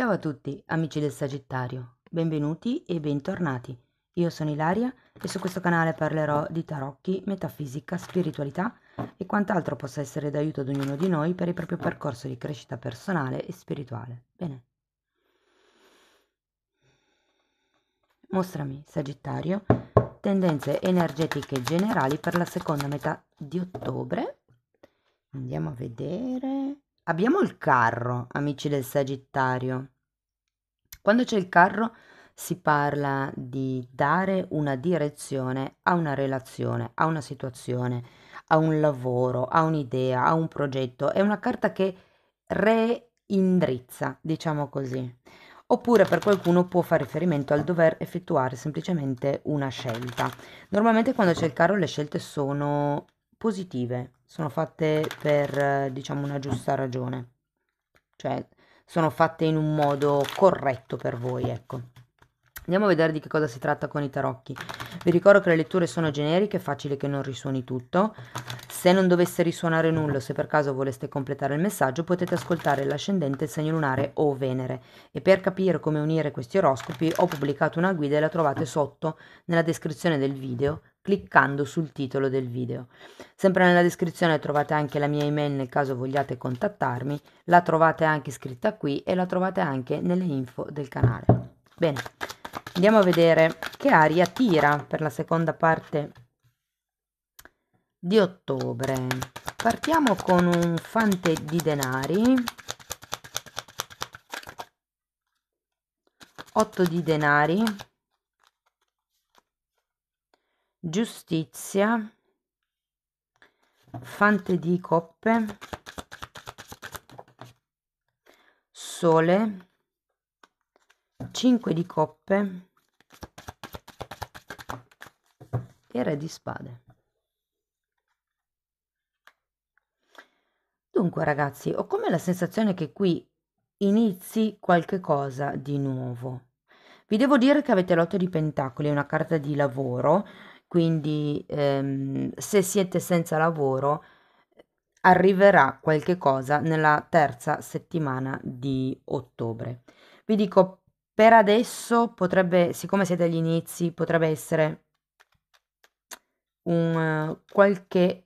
Ciao a tutti, amici del Sagittario, benvenuti e bentornati. Io sono Ilaria e su questo canale parlerò di tarocchi, metafisica, spiritualità e quant'altro possa essere d'aiuto ad ognuno di noi per il proprio percorso di crescita personale e spirituale. Bene. Mostrami, Sagittario, tendenze energetiche generali per la seconda metà di ottobre. Andiamo a vedere. Abbiamo il carro, amici del Sagittario. Quando c'è il carro si parla di dare una direzione a una relazione, a una situazione, a un lavoro, a un'idea, a un progetto. È una carta che reindrizza, diciamo così. Oppure per qualcuno può fare riferimento al dover effettuare semplicemente una scelta. Normalmente quando c'è il carro le scelte sono positive, sono fatte per eh, diciamo una giusta ragione cioè sono fatte in un modo corretto per voi ecco andiamo a vedere di che cosa si tratta con i tarocchi vi ricordo che le letture sono generiche è facile che non risuoni tutto se non dovesse risuonare nulla se per caso voleste completare il messaggio potete ascoltare l'ascendente il segno lunare o venere e per capire come unire questi oroscopi ho pubblicato una guida e la trovate sotto nella descrizione del video cliccando sul titolo del video. Sempre nella descrizione trovate anche la mia email nel caso vogliate contattarmi, la trovate anche scritta qui e la trovate anche nelle info del canale. Bene, andiamo a vedere che aria tira per la seconda parte di ottobre. Partiamo con un fante di denari 8 di denari giustizia fante di coppe sole 5 di coppe e re di spade. Dunque ragazzi, ho come la sensazione che qui inizi qualche cosa di nuovo. Vi devo dire che avete l'otto di pentacoli, una carta di lavoro, quindi ehm, se siete senza lavoro arriverà qualche cosa nella terza settimana di ottobre. Vi dico per adesso potrebbe, siccome siete agli inizi, potrebbe essere un eh, qualche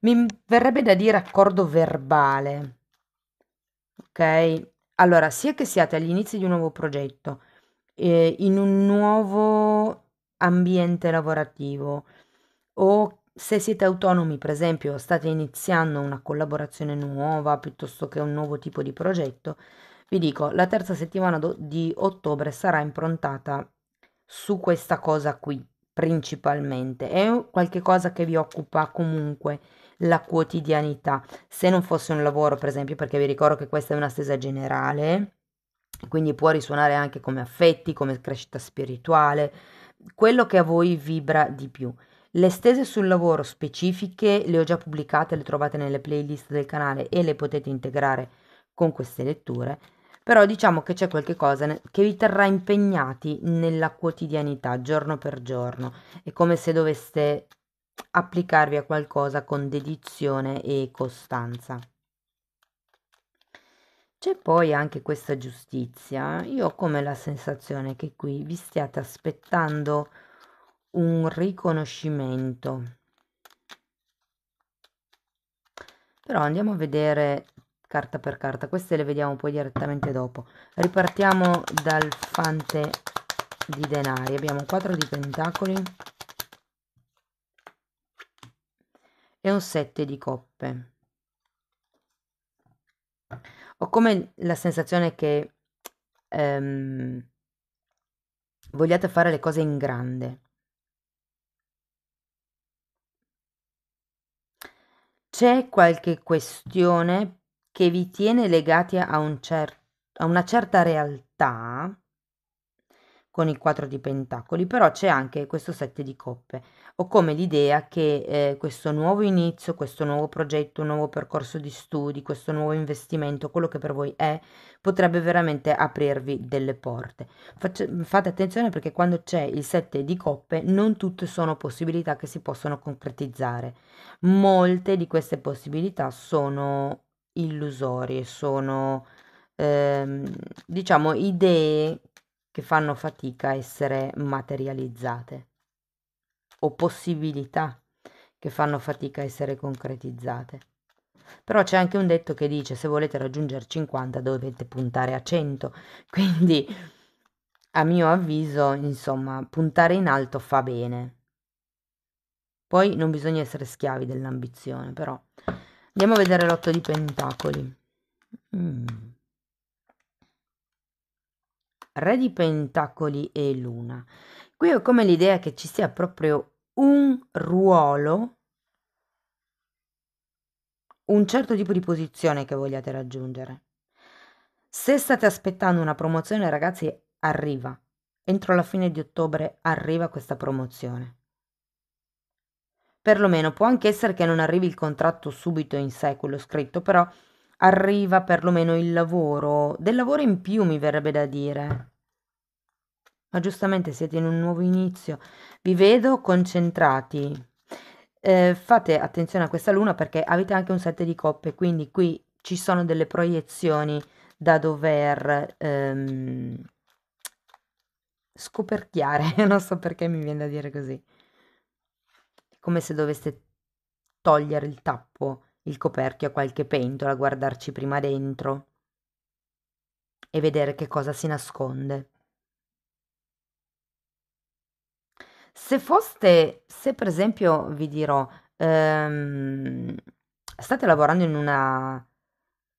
mi verrebbe da dire accordo verbale. Ok? Allora, sia che siate agli inizi di un nuovo progetto, eh, in un nuovo ambiente lavorativo o se siete autonomi, per esempio, state iniziando una collaborazione nuova piuttosto che un nuovo tipo di progetto, vi dico, la terza settimana do- di ottobre sarà improntata su questa cosa qui principalmente. È qualcosa che vi occupa comunque la quotidianità. Se non fosse un lavoro, per esempio, perché vi ricordo che questa è una stesa generale, quindi può risuonare anche come affetti, come crescita spirituale, quello che a voi vibra di più. Le stese sul lavoro specifiche le ho già pubblicate, le trovate nelle playlist del canale e le potete integrare con queste letture, però diciamo che c'è qualche cosa che vi terrà impegnati nella quotidianità, giorno per giorno. È come se doveste applicarvi a qualcosa con dedizione e costanza. C'è poi anche questa giustizia. Io ho come la sensazione che qui vi stiate aspettando un riconoscimento. Però andiamo a vedere carta per carta, queste le vediamo poi direttamente dopo. Ripartiamo dal fante di denari, abbiamo 4 di pentacoli e un 7 di coppe. Ho come la sensazione che ehm, vogliate fare le cose in grande. C'è qualche questione che vi tiene legati a, un cer- a una certa realtà con i quattro di pentacoli, però c'è anche questo sette di coppe ho come l'idea che eh, questo nuovo inizio, questo nuovo progetto, un nuovo percorso di studi, questo nuovo investimento, quello che per voi è, potrebbe veramente aprirvi delle porte. Facce, fate attenzione perché quando c'è il 7 di coppe non tutte sono possibilità che si possono concretizzare. Molte di queste possibilità sono illusorie, sono ehm, diciamo idee che fanno fatica a essere materializzate o possibilità che fanno fatica a essere concretizzate. Però c'è anche un detto che dice se volete raggiungere 50 dovete puntare a 100, quindi a mio avviso, insomma, puntare in alto fa bene. Poi non bisogna essere schiavi dell'ambizione, però. Andiamo a vedere l'otto di pentacoli. Mm. Re di pentacoli e luna. Qui ho come l'idea che ci sia proprio un ruolo, un certo tipo di posizione che vogliate raggiungere. Se state aspettando una promozione, ragazzi, arriva. Entro la fine di ottobre arriva questa promozione. Perlomeno può anche essere che non arrivi il contratto subito in sé, quello scritto, però arriva perlomeno il lavoro, del lavoro in più mi verrebbe da dire ma giustamente siete in un nuovo inizio. Vi vedo concentrati. Eh, fate attenzione a questa luna perché avete anche un 7 di coppe, quindi qui ci sono delle proiezioni da dover ehm, scoperchiare, non so perché mi viene da dire così. Come se doveste togliere il tappo, il coperchio a qualche pentola, guardarci prima dentro e vedere che cosa si nasconde. Se foste se per esempio vi dirò, ehm, state lavorando in una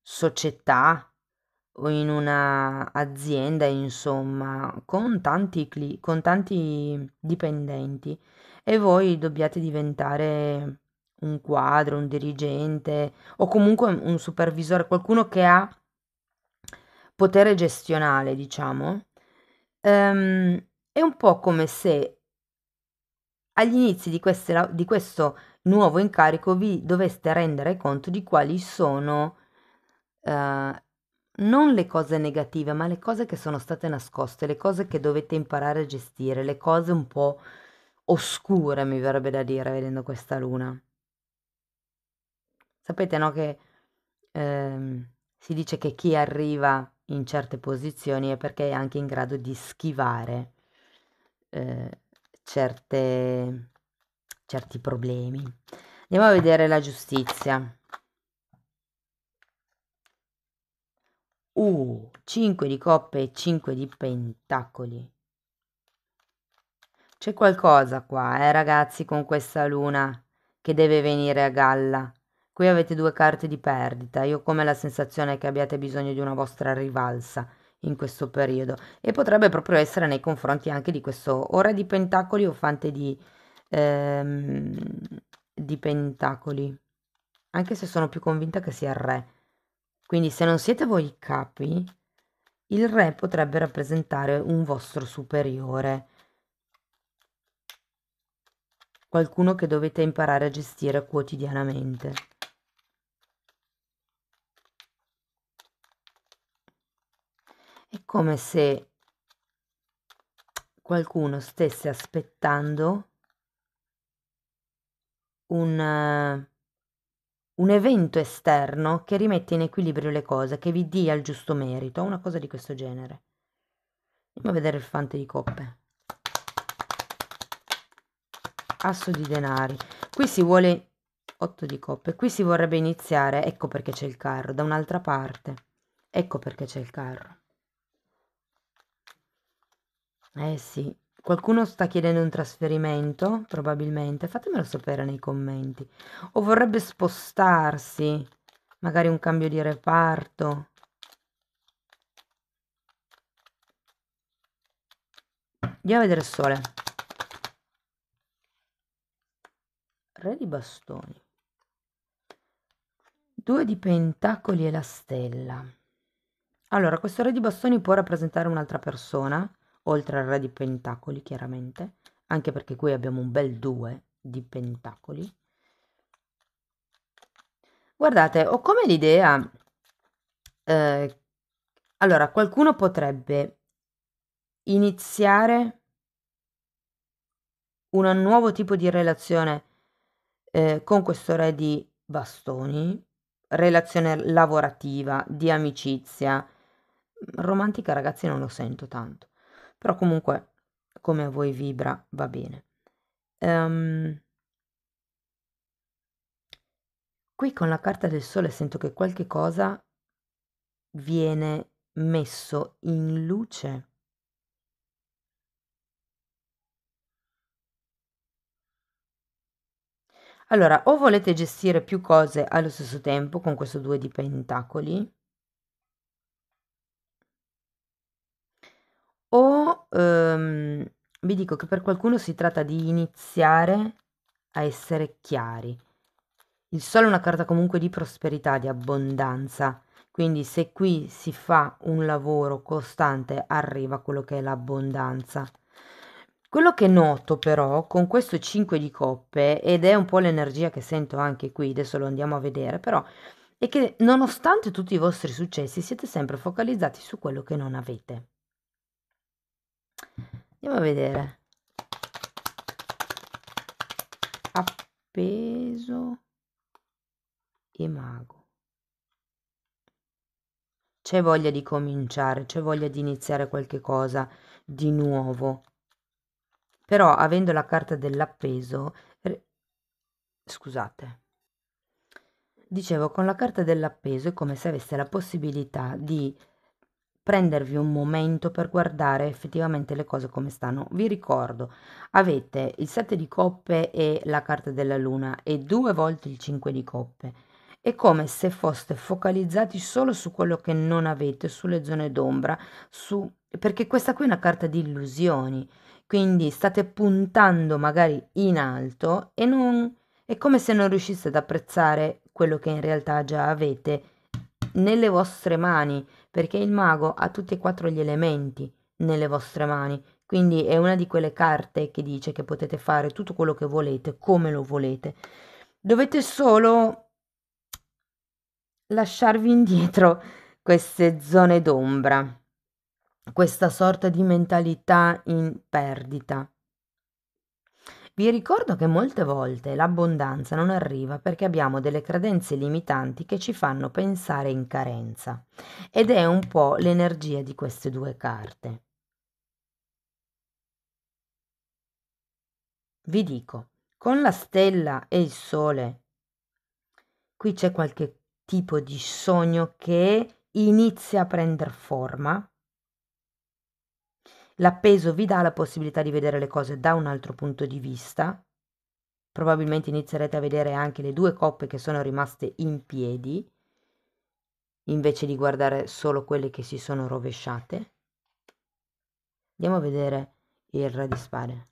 società o in una azienda, insomma, con tanti, cli- con tanti dipendenti e voi dobbiate diventare un quadro, un dirigente o comunque un supervisore, qualcuno che ha potere gestionale, diciamo, um, è un po' come se agli inizi di, queste, di questo nuovo incarico vi doveste rendere conto di quali sono uh, non le cose negative, ma le cose che sono state nascoste, le cose che dovete imparare a gestire, le cose un po' oscure, mi verrebbe da dire, vedendo questa luna. Sapete, no, che ehm, si dice che chi arriva in certe posizioni è perché è anche in grado di schivare eh, certe, certi problemi. Andiamo a vedere la giustizia. Uh, 5 di coppe e 5 di pentacoli. C'è qualcosa qua, eh ragazzi, con questa luna che deve venire a galla. Qui avete due carte di perdita. Io come la sensazione che abbiate bisogno di una vostra rivalsa in questo periodo e potrebbe proprio essere nei confronti anche di questo ora di pentacoli o fante di, ehm, di pentacoli, anche se sono più convinta che sia il re. Quindi se non siete voi i capi, il re potrebbe rappresentare un vostro superiore, qualcuno che dovete imparare a gestire quotidianamente. È come se qualcuno stesse aspettando un, uh, un evento esterno che rimette in equilibrio le cose, che vi dia il giusto merito, una cosa di questo genere. Andiamo a vedere il fante di coppe. Asso di denari. Qui si vuole 8 di coppe. Qui si vorrebbe iniziare, ecco perché c'è il carro, da un'altra parte. Ecco perché c'è il carro. Eh sì, qualcuno sta chiedendo un trasferimento, probabilmente, fatemelo sapere nei commenti. O vorrebbe spostarsi, magari un cambio di reparto. Andiamo a vedere il sole. Re di bastoni. Due di pentacoli e la stella. Allora, questo re di bastoni può rappresentare un'altra persona oltre al re di pentacoli chiaramente, anche perché qui abbiamo un bel 2 di pentacoli. Guardate, ho come l'idea, eh, allora qualcuno potrebbe iniziare un nuovo tipo di relazione eh, con questo re di bastoni, relazione lavorativa, di amicizia, romantica ragazzi non lo sento tanto però comunque come a voi vibra va bene. Um, qui con la carta del sole sento che qualche cosa viene messo in luce. Allora, o volete gestire più cose allo stesso tempo con questo due di pentacoli, ehm, vi dico che per qualcuno si tratta di iniziare a essere chiari. Il sole è una carta comunque di prosperità, di abbondanza, quindi se qui si fa un lavoro costante arriva quello che è l'abbondanza. Quello che noto però con questo 5 di coppe, ed è un po' l'energia che sento anche qui, adesso lo andiamo a vedere, però è che nonostante tutti i vostri successi siete sempre focalizzati su quello che non avete andiamo a vedere appeso e mago c'è voglia di cominciare c'è voglia di iniziare qualche cosa di nuovo però avendo la carta dell'appeso scusate dicevo con la carta dell'appeso è come se avesse la possibilità di prendervi un momento per guardare effettivamente le cose come stanno. Vi ricordo, avete il 7 di coppe e la carta della luna e due volte il 5 di coppe. È come se foste focalizzati solo su quello che non avete, sulle zone d'ombra, su... perché questa qui è una carta di illusioni, quindi state puntando magari in alto e non... è come se non riusciste ad apprezzare quello che in realtà già avete nelle vostre mani, perché il mago ha tutti e quattro gli elementi nelle vostre mani, quindi è una di quelle carte che dice che potete fare tutto quello che volete, come lo volete. Dovete solo lasciarvi indietro queste zone d'ombra, questa sorta di mentalità in perdita. Vi ricordo che molte volte l'abbondanza non arriva perché abbiamo delle credenze limitanti che ci fanno pensare in carenza ed è un po' l'energia di queste due carte. Vi dico, con la stella e il sole, qui c'è qualche tipo di sogno che inizia a prendere forma L'appeso vi dà la possibilità di vedere le cose da un altro punto di vista. Probabilmente inizierete a vedere anche le due coppe che sono rimaste in piedi, invece di guardare solo quelle che si sono rovesciate. Andiamo a vedere il re di spade.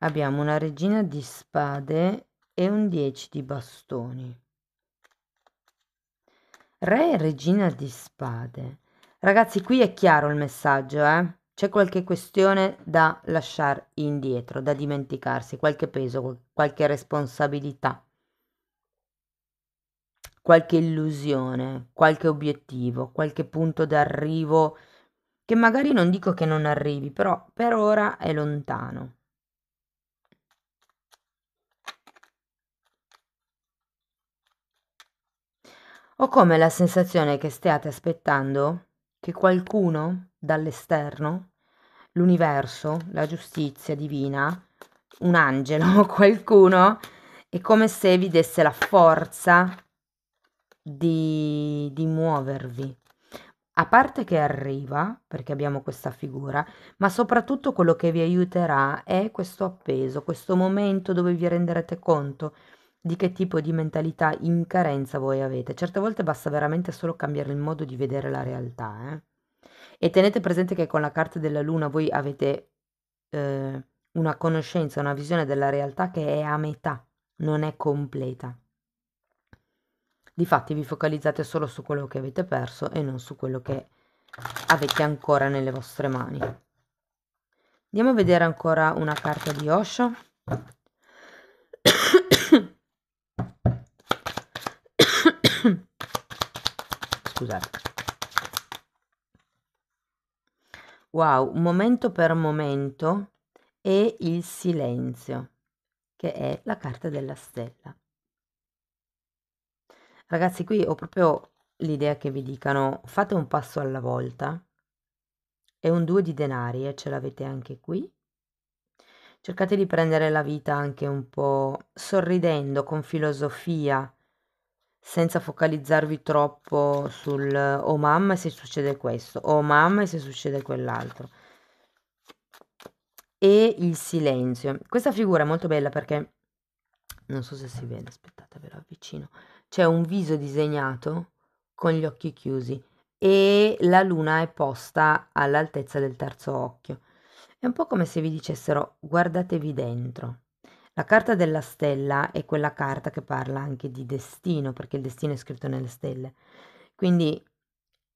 Abbiamo una regina di spade e un 10 di bastoni. Re e regina di spade. Ragazzi, qui è chiaro il messaggio, eh? C'è qualche questione da lasciare indietro, da dimenticarsi, qualche peso, qualche responsabilità, qualche illusione, qualche obiettivo, qualche punto d'arrivo che magari non dico che non arrivi, però per ora è lontano. Ho come la sensazione che stiate aspettando che qualcuno dall'esterno, l'universo, la giustizia divina, un angelo, qualcuno, è come se vi desse la forza di, di muovervi. A parte che arriva, perché abbiamo questa figura, ma soprattutto quello che vi aiuterà è questo appeso, questo momento dove vi renderete conto di che tipo di mentalità in carenza voi avete. Certe volte basta veramente solo cambiare il modo di vedere la realtà. Eh? E tenete presente che con la carta della luna voi avete eh, una conoscenza, una visione della realtà che è a metà, non è completa. Difatti vi focalizzate solo su quello che avete perso e non su quello che avete ancora nelle vostre mani. Andiamo a vedere ancora una carta di Osho. scusate. Wow, momento per momento e il silenzio, che è la carta della stella. Ragazzi, qui ho proprio l'idea che vi dicano fate un passo alla volta. È un due di denari e eh, ce l'avete anche qui. Cercate di prendere la vita anche un po' sorridendo, con filosofia, senza focalizzarvi troppo sul oh mamma se succede questo, oh mamma se succede quell'altro. E il silenzio. Questa figura è molto bella perché, non so se si vede, aspettate ve lo avvicino, c'è un viso disegnato con gli occhi chiusi e la luna è posta all'altezza del terzo occhio. È un po' come se vi dicessero guardatevi dentro. La carta della stella è quella carta che parla anche di destino, perché il destino è scritto nelle stelle. Quindi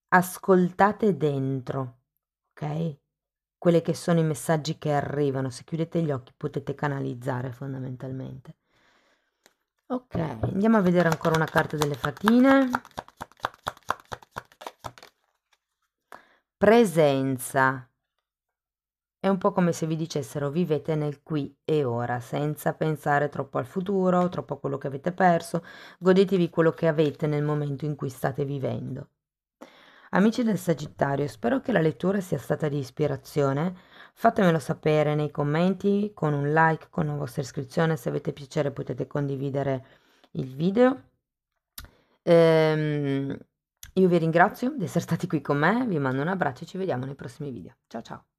ascoltate dentro, ok? Quelli che sono i messaggi che arrivano. Se chiudete gli occhi potete canalizzare fondamentalmente. Ok, andiamo a vedere ancora una carta delle fatine. Presenza, è un po' come se vi dicessero vivete nel qui e ora, senza pensare troppo al futuro, troppo a quello che avete perso, godetevi quello che avete nel momento in cui state vivendo. Amici del Sagittario, spero che la lettura sia stata di ispirazione. Fatemelo sapere nei commenti, con un like, con una vostra iscrizione, se avete piacere potete condividere il video. Ehm, io vi ringrazio di essere stati qui con me, vi mando un abbraccio e ci vediamo nei prossimi video. Ciao ciao!